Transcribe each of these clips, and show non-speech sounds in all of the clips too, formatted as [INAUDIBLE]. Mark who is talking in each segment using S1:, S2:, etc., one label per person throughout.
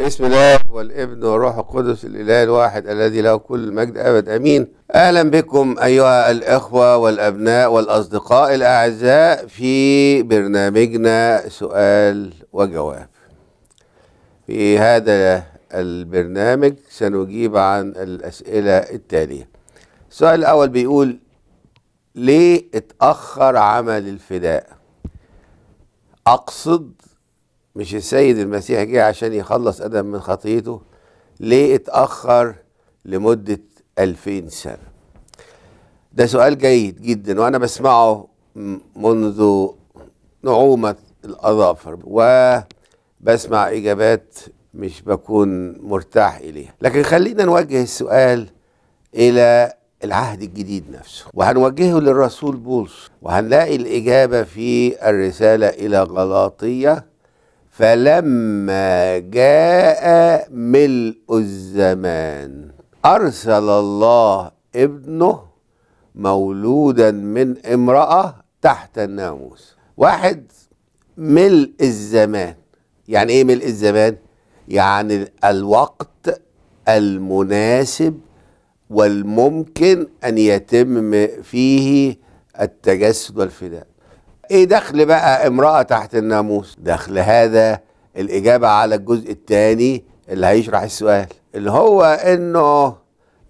S1: باسم الله والابن والروح القدس الاله الواحد الذي له كل المجد ابد امين اهلا بكم ايها الاخوه والابناء والاصدقاء الاعزاء في برنامجنا سؤال وجواب في هذا البرنامج سنجيب عن الاسئله التاليه السؤال الاول بيقول ليه اتاخر عمل الفداء اقصد مش السيد المسيح جه عشان يخلص ادم من خطيته ليه اتاخر لمده 2000 سنه ده سؤال جيد جدا وانا بسمعه منذ نعومه الاظافر وبسمع اجابات مش بكون مرتاح اليها لكن خلينا نوجه السؤال الى العهد الجديد نفسه وهنوجهه للرسول بولس وهنلاقي الاجابه في الرساله الى غلاطيه فلما جاء ملء الزمان أرسل الله ابنه مولودا من امرأة تحت الناموس واحد ملء الزمان يعني ايه ملء الزمان يعني الوقت المناسب والممكن ان يتم فيه التجسد والفداء ايه دخل بقى امرأة تحت الناموس دخل هذا الاجابة على الجزء الثاني اللي هيشرح السؤال اللي هو انه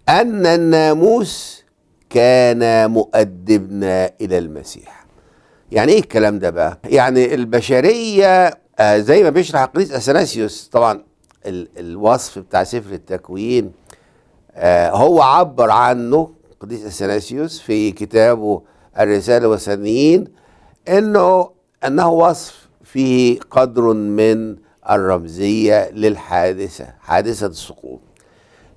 S1: ان الناموس كان مؤدبنا الى المسيح يعني ايه الكلام ده بقى يعني البشرية آه زي ما بيشرح قديس اثناسيوس طبعا ال الوصف بتاع سفر التكوين آه هو عبر عنه قديس اثناسيوس في كتابه الرسالة والثانيين انه انه وصف فيه قدر من الرمزيه للحادثه حادثه السقوط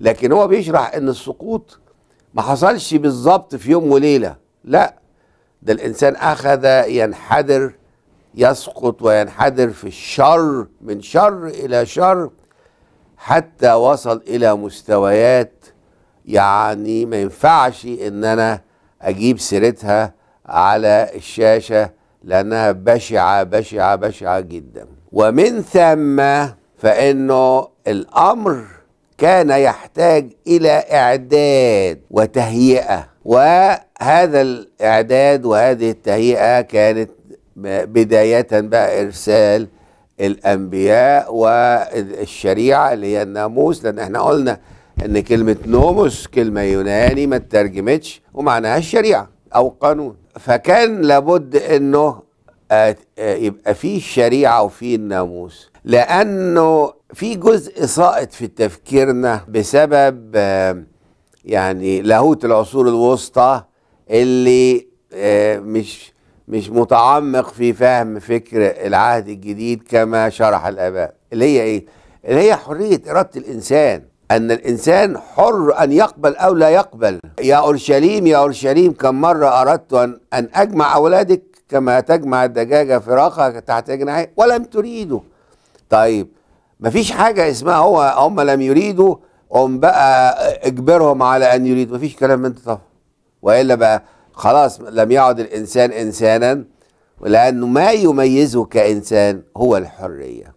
S1: لكن هو بيشرح ان السقوط ما حصلش بالظبط في يوم وليله لا ده الانسان اخذ ينحدر يسقط وينحدر في الشر من شر الى شر حتى وصل الى مستويات يعني ما ينفعش ان انا اجيب سيرتها على الشاشة لأنها بشعة بشعة بشعة جدا ومن ثم فإنه الأمر كان يحتاج إلى إعداد وتهيئة وهذا الإعداد وهذه التهيئة كانت بداية بقى إرسال الأنبياء والشريعة اللي هي الناموس لأن احنا قلنا ان كلمة نوموس كلمة يوناني ما اترجمتش ومعناها الشريعة او قانون فكان لابد انه يبقى فيه الشريعه وفيه الناموس لانه في جزء ساقط في تفكيرنا بسبب يعني لاهوت العصور الوسطى اللي آه، مش مش متعمق في فهم فكر العهد الجديد كما شرح الاباء اللي هي ايه اللي هي حريه اراده الانسان أن الإنسان حر أن يقبل أو لا يقبل يا أورشليم يا أورشليم كم مرة أردت أن, أن أجمع أولادك كما تجمع الدجاجة فراخها تحت جناحي ولم تريدوا طيب مفيش حاجة اسمها هو هم لم يريدوا هم بقى اجبرهم على أن يريدوا مفيش كلام من طبعا وإلا بقى خلاص لم يعد الإنسان إنسانا لأنه ما يميزه كإنسان هو الحرية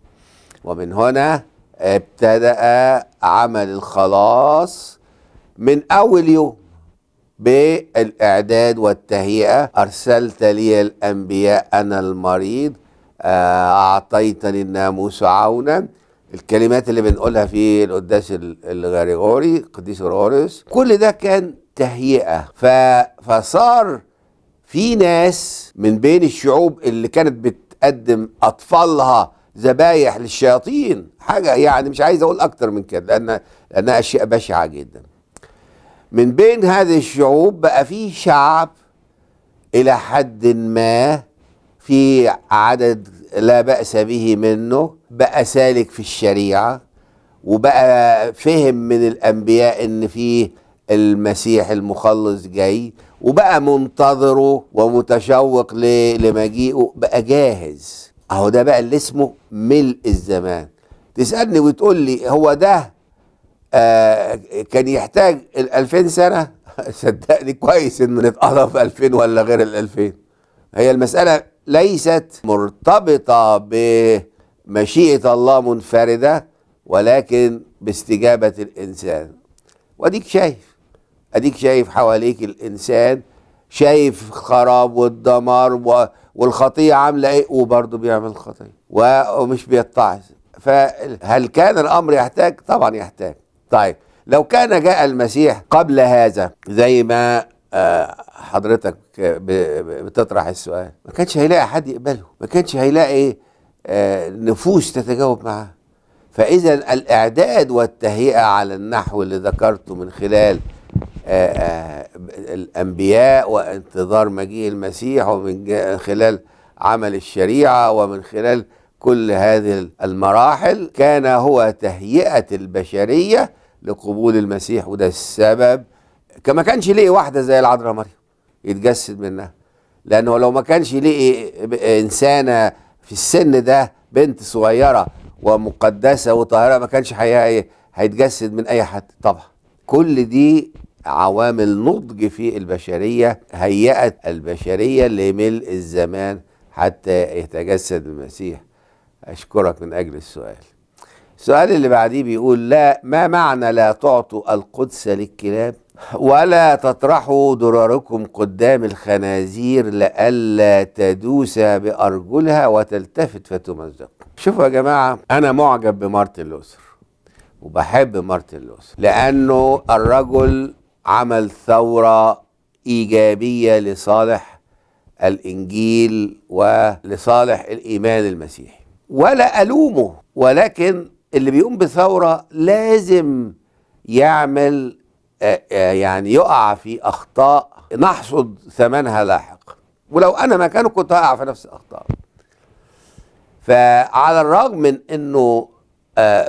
S1: ومن هنا ابتدأ عمل الخلاص من أول يوم بالإعداد والتهيئة أرسلت لي الأنبياء أنا المريض آه، أعطيتني الناموس عونا الكلمات اللي بنقولها في القداس الغريغوري قديس غريغوريوس كل ده كان تهيئة ف... فصار في ناس من بين الشعوب اللي كانت بتقدم أطفالها ذبايح للشياطين حاجة يعني مش عايز أقول أكتر من كده لأن لأنها أشياء بشعة جدا من بين هذه الشعوب بقى في شعب إلى حد ما في عدد لا بأس به منه بقى سالك في الشريعة وبقى فهم من الأنبياء إن في المسيح المخلص جاي وبقى منتظره ومتشوق لمجيئه بقى جاهز اهو ده بقى اللي اسمه ملء الزمان تسالني وتقول لي هو ده آه كان يحتاج ال 2000 سنه [LAUGHS] صدقني كويس انه نتقضى في 2000 ولا غير ال 2000 هي المساله ليست مرتبطه بمشيئه الله منفرده ولكن باستجابه الانسان واديك شايف اديك شايف حواليك الانسان شايف خراب والدمار والخطيه عامله ايه وبرضه بيعمل خطيه ومش بيتعظ فهل كان الامر يحتاج؟ طبعا يحتاج. طيب لو كان جاء المسيح قبل هذا زي ما آه، حضرتك بتطرح السؤال ما كانش هيلاقي حد يقبله ما كانش هيلاقي آه، نفوس تتجاوب معاه فاذا الاعداد والتهيئه على النحو اللي ذكرته من خلال آه، آه، الأنبياء وانتظار مجيء المسيح ومن خلال عمل الشريعة ومن خلال كل هذه المراحل كان هو تهيئة البشرية لقبول المسيح وده السبب كما كانش لقي واحدة زي العذراء مريم يتجسد منها لأنه لو ما كانش لقي إنسانة في السن ده بنت صغيرة ومقدسة وطاهرة ما كانش هيتجسد من أي حد طبعا كل دي عوامل نضج في البشرية هيأت البشرية لملء الزمان حتى يتجسد المسيح أشكرك من أجل السؤال السؤال اللي بعديه بيقول لا ما معنى لا تعطوا القدس للكلاب ولا تطرحوا دراركم قدام الخنازير لئلا تدوس بأرجلها وتلتفت فتمزق شوفوا يا جماعة أنا معجب بمارتن لوثر وبحب مارتن لوثر لأنه الرجل عمل ثوره ايجابيه لصالح الانجيل ولصالح الايمان المسيحي ولا الومه ولكن اللي بيقوم بثوره لازم يعمل يعني يقع في اخطاء نحصد ثمنها لاحقا ولو انا مكانه كنت هقع في نفس الاخطاء فعلى الرغم من انه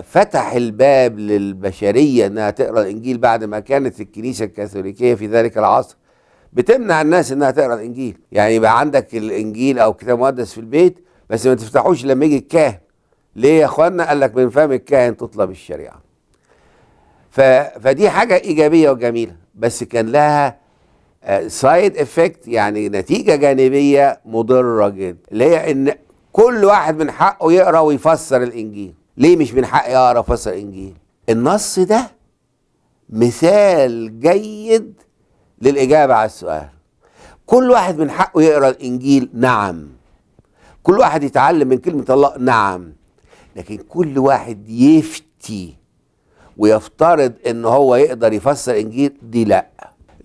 S1: فتح الباب للبشرية أنها تقرأ الإنجيل بعد ما كانت الكنيسة الكاثوليكية في ذلك العصر بتمنع الناس أنها تقرأ الإنجيل يعني يبقى عندك الإنجيل أو كتاب مقدس في البيت بس ما تفتحوش لما يجي الكاهن ليه يا اخوانا قال لك من فم الكاهن تطلب الشريعه ف... فدي حاجه ايجابيه وجميله بس كان لها سايد آه، افكت يعني نتيجه جانبيه مضره جدا اللي هي ان كل واحد من حقه يقرا ويفسر الانجيل ليه مش من حقي اقرا فصل انجيل النص ده مثال جيد للاجابه على السؤال كل واحد من حقه يقرا الانجيل نعم كل واحد يتعلم من كلمه الله نعم لكن كل واحد يفتي ويفترض ان هو يقدر يفسر انجيل دي لا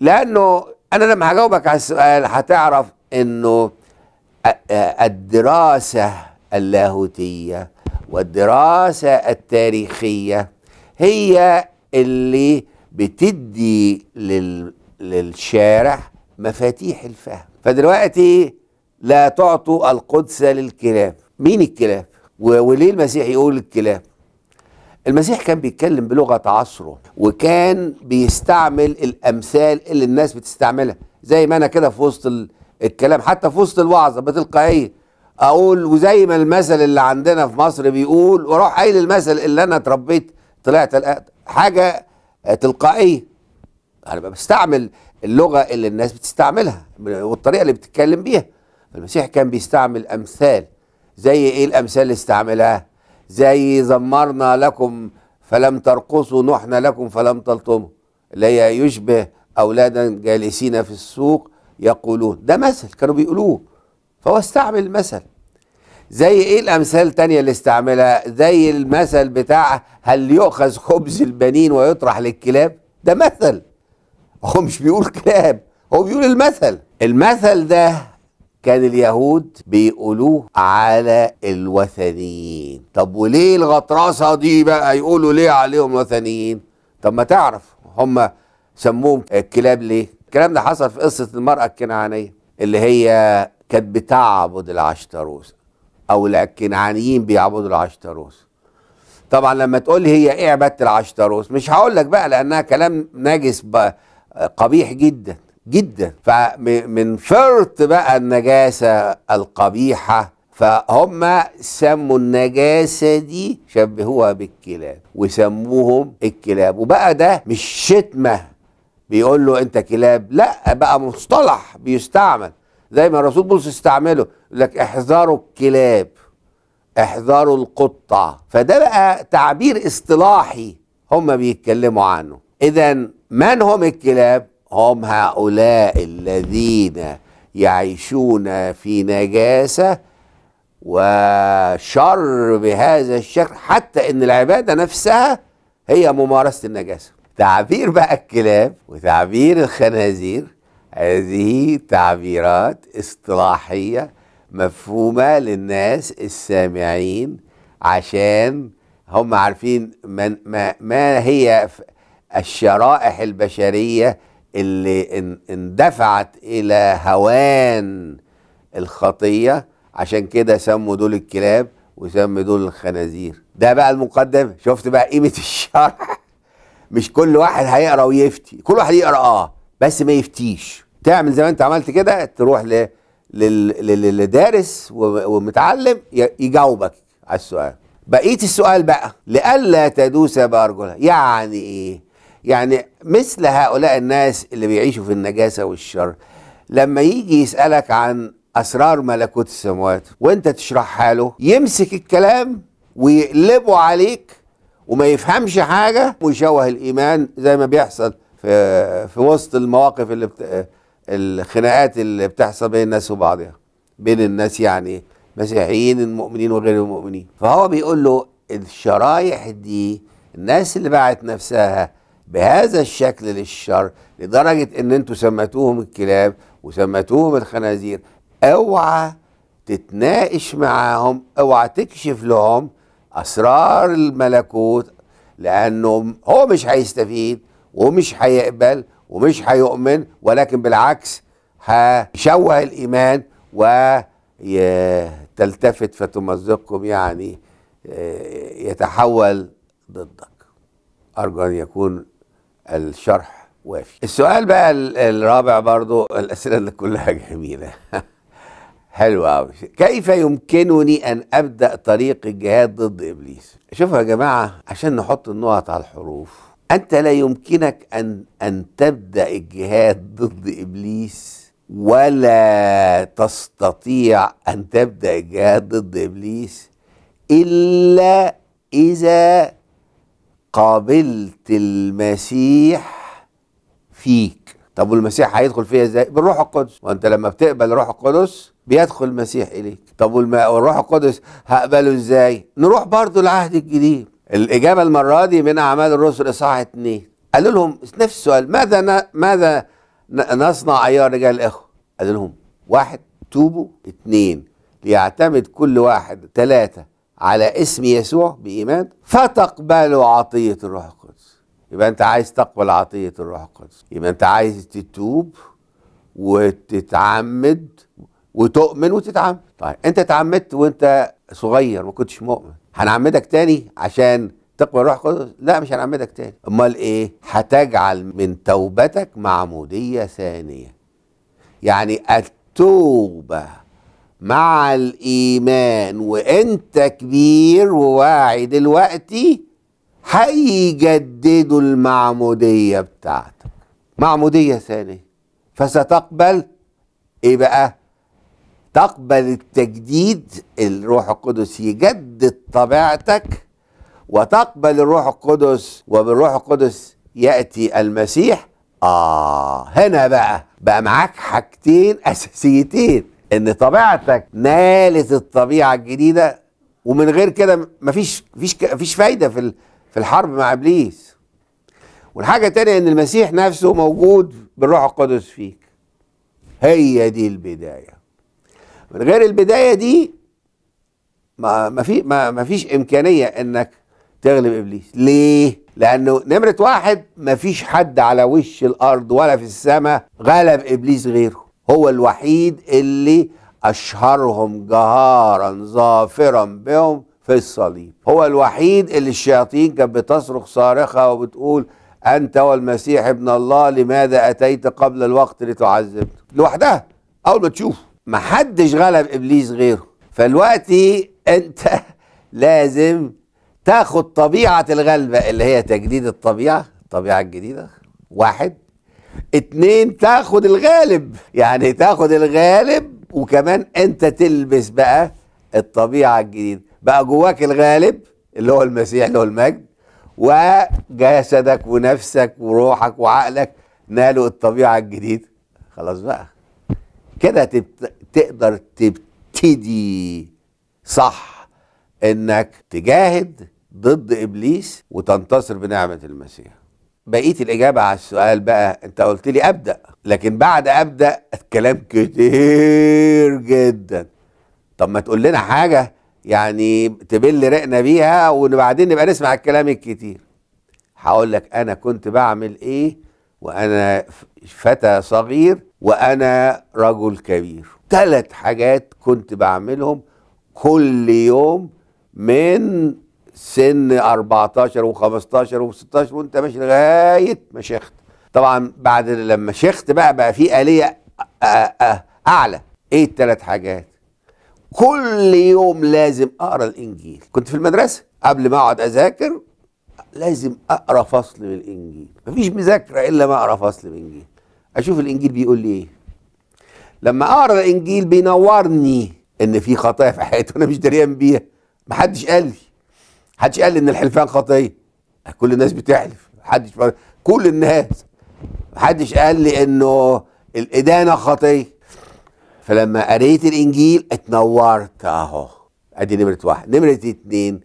S1: لانه انا لما هجاوبك على السؤال هتعرف انه الدراسه اللاهوتيه والدراسة التاريخية هي اللي بتدي لل للشارع مفاتيح الفهم فدلوقتي لا تعطوا القدس للكلاب مين الكلاب وليه المسيح يقول الكلاب المسيح كان بيتكلم بلغة عصره وكان بيستعمل الأمثال اللي الناس بتستعملها زي ما أنا كده في وسط الكلام حتى في وسط الوعظة بتلقائية اقول وزي ما المثل اللي عندنا في مصر بيقول واروح قايل المثل اللي انا اتربيت طلعت حاجه تلقائيه انا بستعمل اللغه اللي الناس بتستعملها والطريقه اللي بتتكلم بيها المسيح كان بيستعمل امثال زي ايه الامثال اللي استعملها زي زمرنا لكم فلم ترقصوا نحنا لكم فلم تلطموا اللي هي يشبه اولادا جالسين في السوق يقولون ده مثل كانوا بيقولوه فهو استعمل مثل زي ايه الامثال تانية اللي استعملها زي المثل بتاع هل يؤخذ خبز البنين ويطرح للكلاب ده مثل هو مش بيقول كلاب هو بيقول المثل المثل ده كان اليهود بيقولوه على الوثنيين طب وليه الغطرسة دي بقى يقولوا ليه عليهم وثنيين طب ما تعرف هم سموهم الكلاب ليه الكلام ده حصل في قصة المرأة الكنعانية اللي هي كانت بتعبد العشتروس او الكنعانيين بيعبدوا العشتروس طبعا لما تقول لي هي ايه عباده العشتروس مش هقول لك بقى لانها كلام نجس قبيح جدا جدا فمن فرط بقى النجاسه القبيحه فهم سموا النجاسة دي شبهوها بالكلاب وسموهم الكلاب وبقى ده مش شتمة بيقول له انت كلاب لا بقى مصطلح بيستعمل زي ما الرسول بولس استعمله لك احذروا الكلاب احذروا القطة فده بقى تعبير اصطلاحي هم بيتكلموا عنه اذا من هم الكلاب هم هؤلاء الذين يعيشون في نجاسة وشر بهذا الشكل حتى ان العبادة نفسها هي ممارسة النجاسة تعبير بقى الكلاب وتعبير الخنازير هذه تعبيرات اصطلاحية مفهومة للناس السامعين عشان هم عارفين من ما, ما هي الشرائح البشرية اللي اندفعت إلى هوان الخطية عشان كده سموا دول الكلاب وسموا دول الخنازير ده بقى المقدم شفت بقى قيمة الشرح مش كل واحد هيقرا ويفتي كل واحد يقرا اه بس ما يفتيش تعمل زي ما انت عملت كده تروح ل للدارس ومتعلم يجاوبك على السؤال بقيه السؤال بقى لئلا تدوس بارجلها يعني ايه يعني مثل هؤلاء الناس اللي بيعيشوا في النجاسه والشر لما يجي يسالك عن اسرار ملكوت السماوات وانت تشرحها له يمسك الكلام ويقلبه عليك وما يفهمش حاجه ويشوه الايمان زي ما بيحصل في في وسط المواقف اللي بت... الخناقات اللي بتحصل بين الناس وبعضها بين الناس يعني مسيحيين المؤمنين وغير المؤمنين فهو بيقول له الشرايح دي الناس اللي باعت نفسها بهذا الشكل للشر لدرجة ان انتوا سمتوهم الكلاب وسمتوهم الخنازير اوعى تتناقش معاهم اوعى تكشف لهم اسرار الملكوت لانه هو مش هيستفيد ومش هيقبل ومش هيؤمن ولكن بالعكس هيشوه الإيمان وتلتفت فتمزقكم يعني آه، يتحول ضدك أرجو أن يكون الشرح وافي السؤال بقى الرابع برضو الأسئلة اللي كلها جميلة [LAUGHS] حلوة أوي كيف يمكنني أن أبدأ طريق الجهاد ضد إبليس شوفوا يا جماعة عشان نحط النقط على الحروف أنت لا يمكنك أن أن تبدأ الجهاد ضد إبليس ولا تستطيع أن تبدأ الجهاد ضد إبليس إلا إذا قابلت المسيح فيك طب والمسيح هيدخل فيها ازاي بالروح القدس وانت لما بتقبل الروح القدس بيدخل المسيح اليك طب والروح القدس هقبله ازاي نروح برضو العهد الجديد الإجابة المرة دي من أعمال الرسل إصحاح اتنين قالوا لهم نفس السؤال ماذا ن... ماذا نصنع أيها رجال الإخوة؟ قالوا لهم واحد توبوا اثنين ليعتمد كل واحد ثلاثة على اسم يسوع بإيمان فتقبلوا عطية الروح القدس يبقى أنت عايز تقبل عطية الروح القدس يبقى أنت عايز تتوب وتتعمد وتؤمن وتتعمد طيب أنت تعمدت وأنت صغير ما كنتش مؤمن هنعمدك تاني عشان تقبل روح القدس لا مش هنعمدك تاني امال ايه هتجعل من توبتك معموديه ثانيه يعني التوبه مع الايمان وانت كبير وواعي دلوقتي هيجددوا المعموديه بتاعتك معموديه ثانيه فستقبل ايه بقى تقبل التجديد الروح القدس يجدد طبيعتك وتقبل الروح القدس وبالروح القدس ياتي المسيح اه هنا بقى بقى معاك حاجتين اساسيتين ان طبيعتك نالت الطبيعه الجديده ومن غير كده مفيش مفيش مفيش فايده في في الحرب مع ابليس والحاجه الثانيه ان المسيح نفسه موجود بالروح القدس فيك هي دي البدايه من غير البدايه دي ما ما في ما, ما فيش امكانيه انك تغلب ابليس ليه لانه نمره واحد ما فيش حد على وش الارض ولا في السماء غلب ابليس غيره هو الوحيد اللي اشهرهم جهارا ظافرا بهم في الصليب هو الوحيد اللي الشياطين كانت بتصرخ صارخه وبتقول انت والمسيح ابن الله لماذا اتيت قبل الوقت لتعذبنا لوحدها اول ما تشوفه ما حدش غلب ابليس غيره فالوقتي انت [LAUGHS] لازم تاخد طبيعة الغلبة اللي هي تجديد الطبيعة الطبيعة الجديدة واحد اتنين تاخد الغالب يعني تاخد الغالب وكمان انت تلبس بقى الطبيعة الجديدة بقى جواك الغالب اللي هو المسيح اللي هو المجد وجسدك ونفسك وروحك وعقلك نالوا الطبيعة الجديدة خلاص بقى كده تقدر تبتدي صح انك تجاهد ضد ابليس وتنتصر بنعمه المسيح بقيه الاجابه على السؤال بقى انت قلت لي ابدا لكن بعد ابدا الكلام كتير جدا طب ما تقول لنا حاجه يعني تبل رقنا بيها وبعدين نبقى نسمع الكلام الكتير هقول لك انا كنت بعمل ايه وانا فتى صغير وانا رجل كبير ثلاث حاجات كنت بعملهم كل يوم من سن 14 و15 و16 وانت ماشي لغايه ما شيخت طبعا بعد لما شيخت بقى بقى في آلية اعلى ايه الثلاث حاجات كل يوم لازم اقرا الانجيل كنت في المدرسه قبل ما اقعد اذاكر لازم اقرا فصل من الانجيل مفيش مذاكره الا ما اقرا فصل من الانجيل اشوف الانجيل بيقول لي ايه لما اقرا الانجيل بينورني ان في خطايا في حياتي وانا مش دريان بيها محدش قال لي محدش قال لي ان الحلفان خطيه كل الناس بتحلف محدش كل الناس محدش قال لي انه الادانه خطيه فلما قريت الانجيل اتنورت اهو ادي نمره واحد نمره اتنين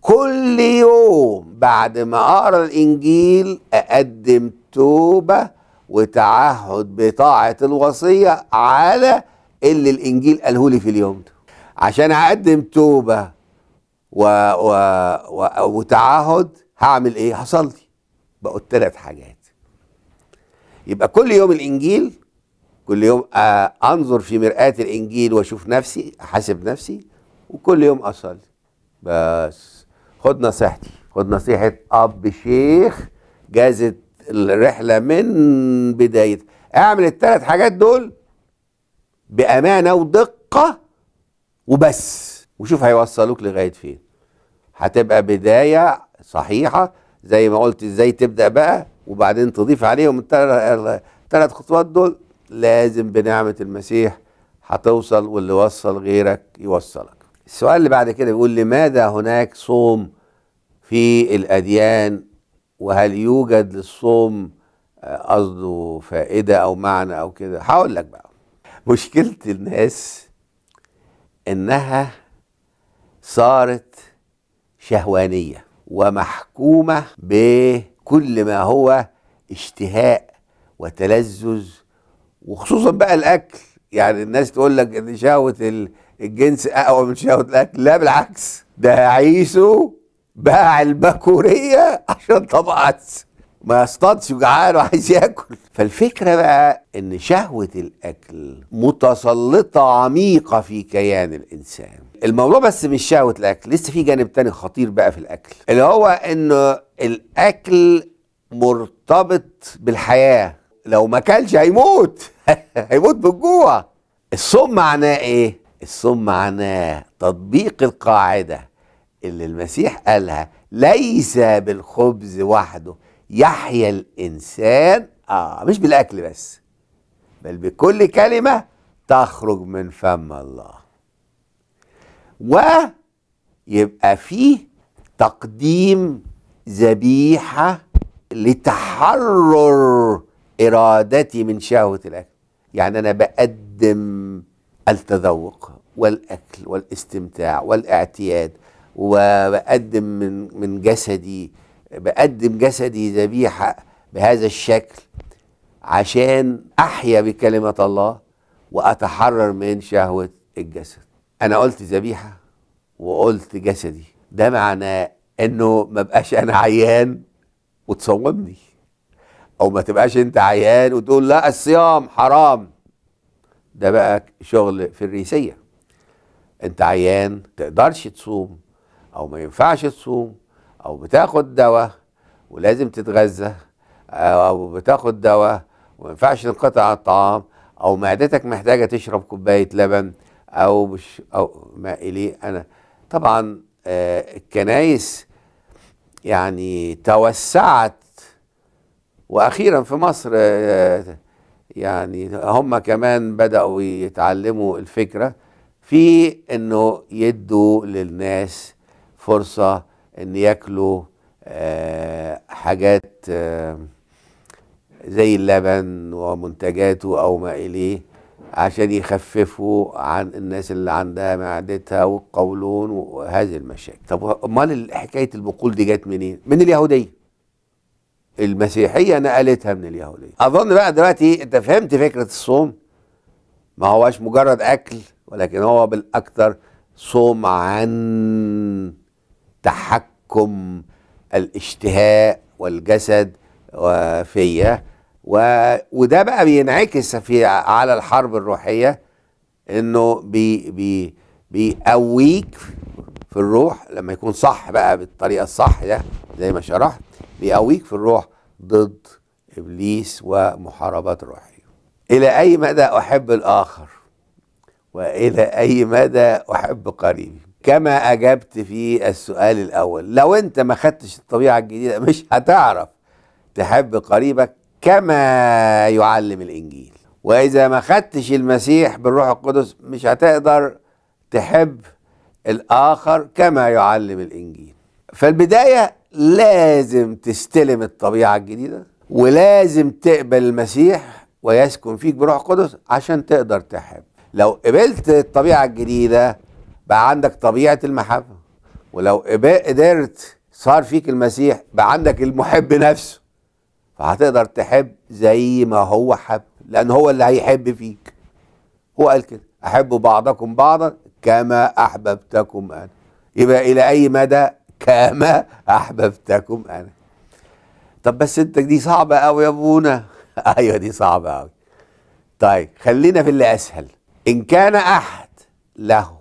S1: كل يوم بعد ما اقرا الانجيل اقدم توبه وتعهد بطاعة الوصية على اللي الإنجيل قاله لي في اليوم ده عشان أقدم توبة و... و... و... وتعهد هعمل إيه؟ هصلي بقول ثلاث حاجات يبقى كل يوم الإنجيل كل يوم آه، أنظر في مرآة الإنجيل وأشوف نفسي أحاسب نفسي وكل يوم أصلي بس خد نصيحتي خد نصيحة أب شيخ جازت الرحله من بدايتها اعمل الثلاث حاجات دول بامانه ودقه وبس وشوف هيوصلوك لغايه فين هتبقى بدايه صحيحه زي ما قلت ازاي تبدا بقى وبعدين تضيف عليهم الثلاث خطوات دول لازم بنعمه المسيح هتوصل واللي وصل غيرك يوصلك السؤال اللي بعد كده بيقول لماذا هناك صوم في الاديان وهل يوجد للصوم آه، قصده فائدة أو معنى أو كده هقول لك بقى مشكلة الناس إنها صارت شهوانية ومحكومة بكل ما هو اشتهاء وتلذذ وخصوصا بقى الأكل يعني الناس تقول لك إن شهوة الجنس أقوى من شهوة الأكل لا بالعكس ده عيسو باع الباكوريه عشان طبعا ما يصطادش وجعان وعايز ياكل فالفكره بقى ان شهوه الاكل متسلطه عميقه في كيان الانسان الموضوع بس مش شهوه الاكل لسه في جانب تاني خطير بقى في الاكل اللي هو انه الاكل مرتبط بالحياه لو ما كلش هيموت [LAUGHS] هيموت بالجوع الصم معناه ايه الصم معناه تطبيق القاعده اللي المسيح قالها ليس بالخبز وحده يحيا الإنسان آه مش بالأكل بس بل بكل كلمة تخرج من فم الله ويبقى فيه تقديم ذبيحة لتحرر إرادتي من شهوة الأكل يعني أنا بقدم التذوق والأكل والاستمتاع والاعتياد وبقدم من من جسدي بقدم جسدي ذبيحه بهذا الشكل عشان احيا بكلمه الله واتحرر من شهوه الجسد انا قلت ذبيحه وقلت جسدي ده معناه انه ما بقاش انا عيان وتصومني او ما تبقاش انت عيان وتقول لا الصيام حرام ده بقى شغل في الريسيه انت عيان تقدرش تصوم او ما ينفعش تصوم او بتاخد دواء ولازم تتغذى او بتاخد دواء وما ينفعش تنقطع الطعام او معدتك محتاجه تشرب كوبايه لبن او مش او ما اليه انا طبعا آه، الكنايس يعني توسعت واخيرا في مصر آه، يعني هم كمان بداوا يتعلموا الفكره في انه يدوا للناس فرصة ان ياكلوا آه، حاجات آه، زي اللبن ومنتجاته او ما اليه عشان يخففوا عن الناس اللي عندها معدتها والقولون وهذه المشاكل طب امال حكايه البقول دي جت منين من اليهوديه المسيحيه نقلتها من اليهوديه اظن بقى دلوقتي انت فهمت فكره الصوم ما هواش مجرد اكل ولكن هو بالاكثر صوم عن تحكم الاشتهاء والجسد آه، فيا وده بقى بينعكس في على الحرب الروحيه انه بي بي بيقويك في الروح لما يكون صح بقى بالطريقه الصح ده زي ما شرحت بيقويك في الروح ضد ابليس ومحاربات روحه الى اي مدى احب الاخر والى اي مدى احب قريبي كما اجبت في السؤال الاول لو انت ما خدتش الطبيعه الجديده مش هتعرف تحب قريبك كما يعلم الانجيل واذا ما خدتش المسيح بالروح القدس مش هتقدر تحب الاخر كما يعلم الانجيل فالبدايه لازم تستلم الطبيعه الجديده ولازم تقبل المسيح ويسكن فيك بروح قدس عشان تقدر تحب لو قبلت الطبيعه الجديده بقى عندك طبيعه المحبه ولو قدرت صار فيك المسيح بقى عندك المحب نفسه فهتقدر تحب زي ما هو حب لان هو اللي هيحب فيك هو قال كده احبوا بعضكم بعضا كما احببتكم انا يبقى الى اي مدى كما احببتكم انا طب بس انت دي صعبه قوي يا ابونا [LAUGHS] ايوه دي صعبه قوي طيب خلينا في اللي اسهل ان كان احد له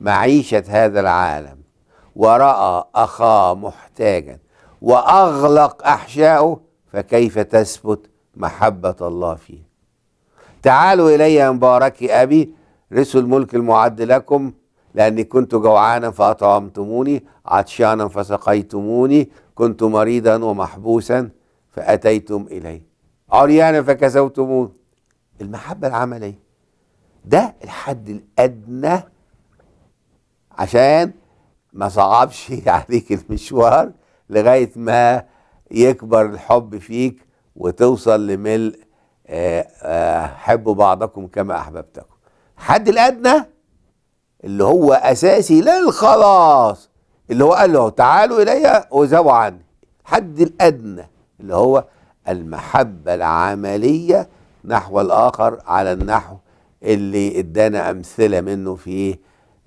S1: معيشة هذا العالم ورأى أخاه محتاجا وأغلق أحشائه فكيف تثبت محبة الله فيه تعالوا إلي مباركي أبي رسل الملك المعد لكم لأني كنت جوعانا فأطعمتموني عطشانا فسقيتموني كنت مريضا ومحبوسا فأتيتم إلي عريانا فكسوتموني المحبة العملية ده الحد الأدنى عشان ما صعبش [LAUGHS] عليك المشوار لغاية ما يكبر الحب فيك وتوصل لملء آه، آه، حبوا بعضكم كما أحببتكم الحد الأدنى اللي هو أساسي للخلاص اللي هو قال له تعالوا إلي وزوا عني الحد الأدنى اللي هو المحبة العملية نحو الآخر على النحو اللي ادانا أمثلة منه في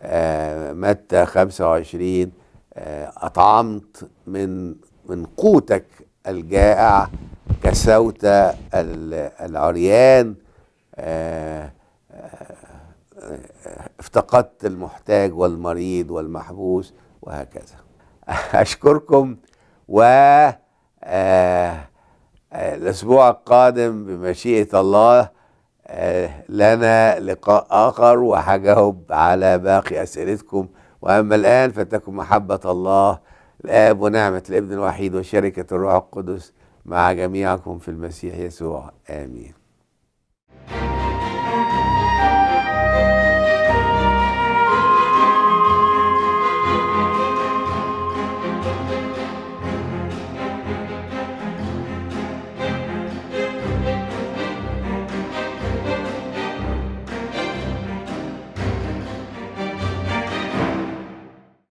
S1: آه، متى 25 آه، أطعمت من من قوتك الجائع كسوت العريان آه، افتقدت المحتاج والمريض والمحبوس وهكذا [LAUGHS] أشكركم و الأسبوع القادم بمشيئة الله آه، لنا لقاء آخر وحجاوب على باقي أسئلتكم وأما الآن فتكن محبة الله الآب ونعمة الابن الوحيد وشركة الروح القدس مع جميعكم في المسيح يسوع آمين